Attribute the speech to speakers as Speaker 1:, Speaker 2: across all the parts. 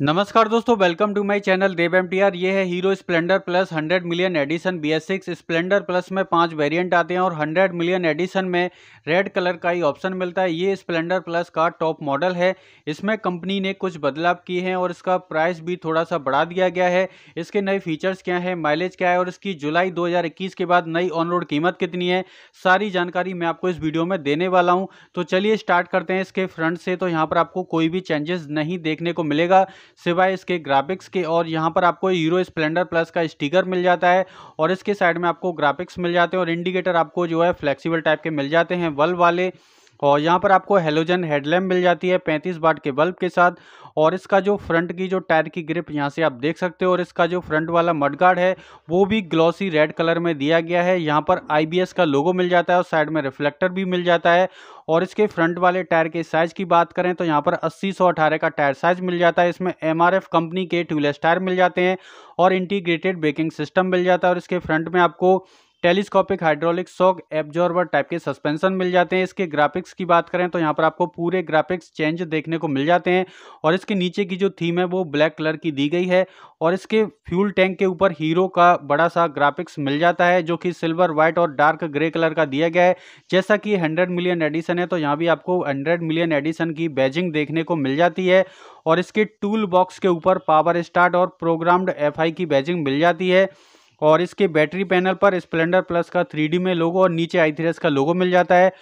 Speaker 1: नमस्कार दोस्तों welcome to my channel Dev M ये है Hero Splendor Plus 100 million edition B S six Splendor Plus में पांच वेरिएंट आते हैं और 100 मिलियन एडिशन में रेड कलर का ही ऑप्शन मिलता है ये स्प्लेंडर प्लस का टॉप मॉडल है इसमें कंपनी ने कुछ बदलाव किए हैं और इसका प्राइस भी थोड़ा सा बढ़ा दिया गया है इसके नए फीचर्स क्या है माइलेज क्या है और इसकी जुलाई दो के बाद नई ऑन रोड कीमत कितनी है सारी जानकारी मैं आपको इस वीडियो में देने वाला हूँ तो चलिए स्टार्ट करते हैं इसके फ्रंट से तो यहाँ पर आपको कोई भी चेंजेस नहीं देखने को मिलेगा सिवाय इसके ग्राफिक्स के और यहाँ पर आपको हीरो स्प्लेंडर प्लस का स्टिकर मिल जाता है और इसके साइड में आपको ग्राफिक्स मिल जाते हैं और इंडिकेटर आपको जो है फ्लेक्सीबल टाइप के मिल जाते हैं वल वाले और यहाँ पर आपको हेलोजन हेडलैम्प मिल जाती है 35 बाट के बल्ब के साथ और इसका जो फ्रंट की जो टायर की ग्रिप यहाँ से आप देख सकते हो और इसका जो फ्रंट वाला मडगार्ड है वो भी ग्लॉसी रेड कलर में दिया गया है यहाँ पर आईबीएस का लोगो मिल जाता है और साइड में रिफ्लेक्टर भी मिल जाता है और इसके फ्रंट वाले टायर के साइज़ की बात करें तो यहाँ पर अस्सी सौ अठारह का टायर साइज़ मिल जाता है इसमें एम कंपनी के ट्यूलेस टायर मिल जाते हैं और इंटीग्रेटेड ब्रेकिंग सिस्टम मिल जाता है और इसके फ्रंट में आपको telescopic hydraulic shock absorber type के सस्पेंशन मिल जाते हैं इसके ग्राफिक्स की बात करें तो यहाँ पर आपको पूरे ग्राफिक्स चेंज देखने को मिल जाते हैं और इसके नीचे की जो थीम है वो ब्लैक कलर की दी गई है और इसके फ्यूल टैंक के ऊपर हीरो का बड़ा सा ग्राफिक्स मिल जाता है जो कि सिल्वर व्हाइट और डार्क ग्रे कलर का दिया गया है जैसा कि हंड्रेड मिलियन एडिशन है तो यहाँ भी आपको हंड्रेड मिलियन एडिशन की बैजिंग देखने को मिल जाती है और इसके टूल बॉक्स के ऊपर पावर स्टार्ट और प्रोग्राम्ड एफ की बैजिंग मिल जाती है और इसके बैटरी पैनल पर स्प्लेंडर प्लस का थ्री में लोगो और नीचे आई का लोगो मिल जाता है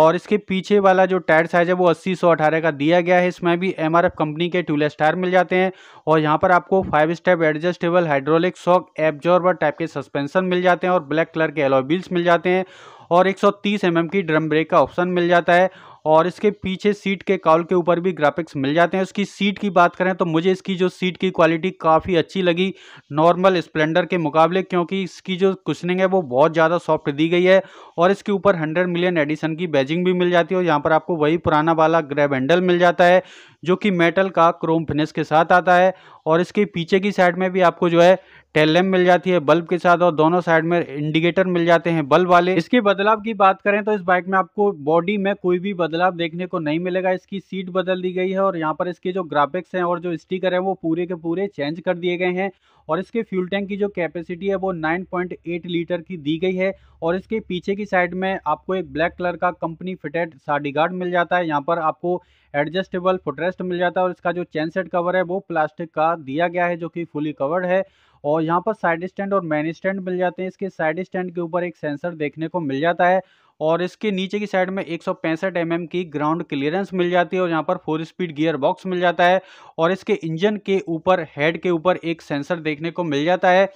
Speaker 1: और इसके पीछे वाला जो टायर साइज है वो अस्सी सौ अठारह का दिया गया है इसमें भी एम कंपनी के ट्यूलेस टायर मिल जाते हैं और यहाँ पर आपको five step adjustable hydraulic shock absorber type के सस्पेंशन मिल जाते हैं और ब्लैक कलर के एलोबिल्स मिल जाते हैं और 130 सौ mm की ड्रम ब्रेक का ऑप्शन मिल जाता है और इसके पीछे सीट के काउल के ऊपर भी ग्राफिक्स मिल जाते हैं उसकी सीट की बात करें तो मुझे इसकी जो सीट की क्वालिटी काफ़ी अच्छी लगी नॉर्मल स्प्लेंडर के मुकाबले क्योंकि इसकी जो कुशनिंग है वो बहुत ज़्यादा सॉफ्ट दी गई है और इसके ऊपर हंड्रेड मिलियन एडिशन की बैजिंग भी मिल जाती है और यहाँ पर आपको वही पुराना वाला ग्रैब हैंडल मिल जाता है जो कि मेटल का क्रोम फिनिश के साथ आता है और इसके पीछे की साइड में भी आपको जो है टेल लैम्प मिल जाती है बल्ब के साथ और दोनों साइड में इंडिकेटर मिल जाते हैं बल्ब वाले इसके बदलाव की बात करें तो इस बाइक में आपको बॉडी में कोई भी बदलाव देखने को नहीं मिलेगा इसकी सीट बदल दी गई है और यहाँ पर इसके जो ग्राफिक्स हैं और जो स्टिकर है वो पूरे के पूरे चेंज कर दिए गए हैं और इसके फ्यूल टैंक की जो कैपेसिटी है वो नाइन लीटर की दी गई है और इसके पीछे की साइड में आपको एक ब्लैक कलर का कंपनी फिटेड साडी गार्ड मिल जाता है यहाँ पर आपको एडजस्टेबल फुटरेस्ट मिल जाता है और इसका जो चैन सेट कवर है वो प्लास्टिक का दिया गया है जो कि फुली कवर्ड है और यहाँ पर साइड स्टैंड और मैन स्टैंड मिल जाते हैं इसके साइड स्टैंड के ऊपर एक सेंसर देखने को मिल जाता है और इसके नीचे की साइड में एक सौ mm की ग्राउंड क्लियरेंस मिल जाती है और यहाँ पर फोर स्पीड गियर बॉक्स मिल जाता है और इसके इंजन के ऊपर हेड के ऊपर एक सेंसर देखने को मिल जाता है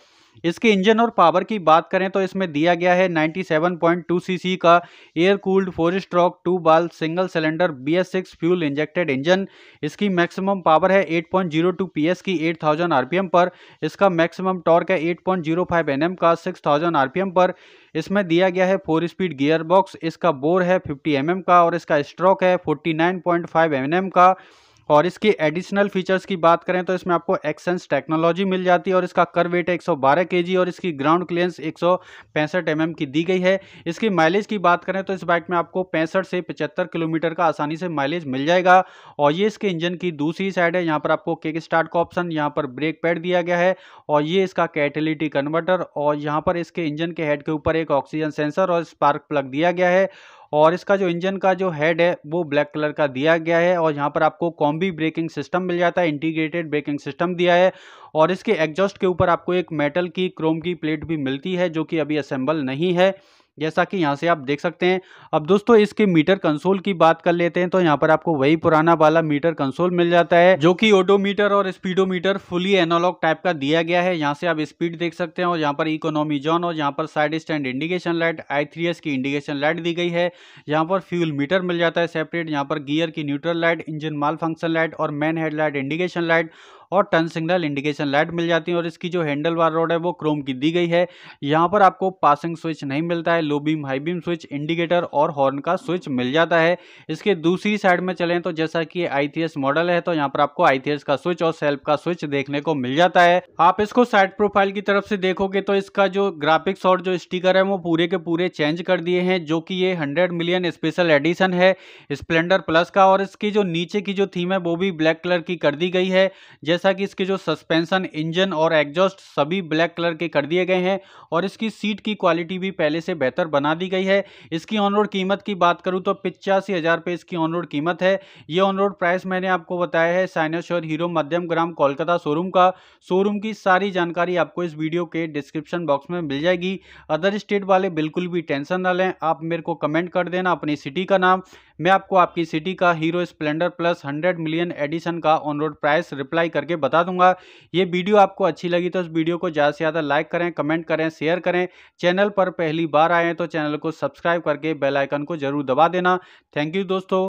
Speaker 1: इसके इंजन और पावर की बात करें तो इसमें दिया गया है 97.2 सीसी का air cooled four stroke two valve single cylinder B S six fuel injected engine इसकी मैक्सिमम पावर है 8.02 पॉइंट की 8000 थाउजेंड पर इसका मैक्सिमम टॉर्क है 8.05 एम का 6000 थाउजेंड पर इसमें दिया गया है फोर स्पीड गियर बॉक्स इसका बोर है फिफ्टी एम mm का और इसका स्ट्रोक है फोर्टी एन एम का और इसकी एडिशनल फीचर्स की बात करें तो इसमें आपको एक्सेंस टेक्नोलॉजी मिल जाती है और इसका कर वेट है 112 केजी और इसकी ग्राउंड क्लियरेंस एक सौ mm की दी गई है इसकी माइलेज की बात करें तो इस बाइक में आपको पैंसठ से पचहत्तर किलोमीटर का आसानी से माइलेज मिल जाएगा और ये इसके इंजन की दूसरी साइड है यहाँ पर आपको केक स्टार्ट का ऑप्शन यहाँ पर ब्रेक पैड दिया गया है और ये इसका कैटेलिटी कन्वर्टर और यहाँ पर इसके इंजन के हेड के ऊपर एक ऑक्सीजन सेंसर और स्पार्क प्लग दिया गया है और इसका जो इंजन का जो हेड है वो ब्लैक कलर का दिया गया है और यहाँ पर आपको कॉम्बी ब्रेकिंग सिस्टम मिल जाता है इंटीग्रेटेड ब्रेकिंग सिस्टम दिया है और इसके एग्जॉस्ट के ऊपर आपको एक मेटल की क्रोम की प्लेट भी मिलती है जो कि अभी असेंबल नहीं है जैसा कि यहाँ से आप देख सकते हैं अब दोस्तों इसके मीटर कंसोल की बात कर लेते हैं तो यहाँ पर आपको वही पुराना वाला मीटर कंसोल मिल जाता है जो कि ओडोमीटर और स्पीडोमीटर फुली एनालॉग टाइप का दिया गया है यहाँ से आप स्पीड देख सकते हैं और यहाँ पर इकोनॉमी जोन और यहाँ पर side stand indication light I की इंडिकेशन लाइट दी गई है यहाँ पर फ्यूल मीटर मिल जाता है सेपरेट यहाँ पर गियर की neutral light engine malfunction light और main head light indication light और टर्न सिग्नल इंडिकेशन लाइट मिल जाती है और इसकी जो हैंडल बार रोड है वो क्रोम की दी गई है यहाँ पर आपको पासिंग स्विच नहीं मिलता है low beam high beam switch indicator और हॉर्न का स्विच मिल जाता है इसके दूसरी साइड में चले तो जैसा कि आई मॉडल है तो यहाँ पर आपको आई का स्विच और सेल्फ का स्विच देखने को मिल जाता है आप इसको साइड प्रोफाइल की तरफ से देखोगे तो इसका जो ग्राफिक्स और जो स्टीकर है वो पूरे के पूरे चेंज कर दिए हैं जो कि ये 100 मिलियन स्पेशल एडिशन है स्प्लेंडर प्लस का और इसकी जो नीचे की जो थीम है वो भी ब्लैक कलर की कर दी गई है जैसा कि इसके जो सस्पेंशन इंजन और एग्जॉस्ट सभी ब्लैक कलर के कर दिए गए हैं और इसकी सीट की क्वालिटी भी पहले से बेहतर बना दी गई है इसकी ऑन रोड कीमत की बात करूँ तो पिचासी हज़ार रुपये इसकी ऑन रोड कीमत है ये ऑन रोड प्राइस मैंने आपको बताया है साइनस और Hero Madhyamgram Kolkata showroom का शोरूम की सारी जानकारी आपको इस वीडियो के डिस्क्रिप्शन बॉक्स में मिल जाएगी अदर स्टेट वाले बिल्कुल भी टेंशन ना लें आप मेरे को कमेंट कर देना अपनी सिटी का नाम मैं आपको आपकी सिटी का Hero Splendor Plus hundred million edition का ऑन रोड प्राइस रिप्लाई करके बता दूंगा ये वीडियो आपको अच्छी लगी तो इस वीडियो को ज़्यादा से ज़्यादा लाइक करें कमेंट करें शेयर करें चैनल पर पहली बार आए हैं तो चैनल को सब्सक्राइब करके बेलाइकन को जरूर दबा देना थैंक यू दोस्तों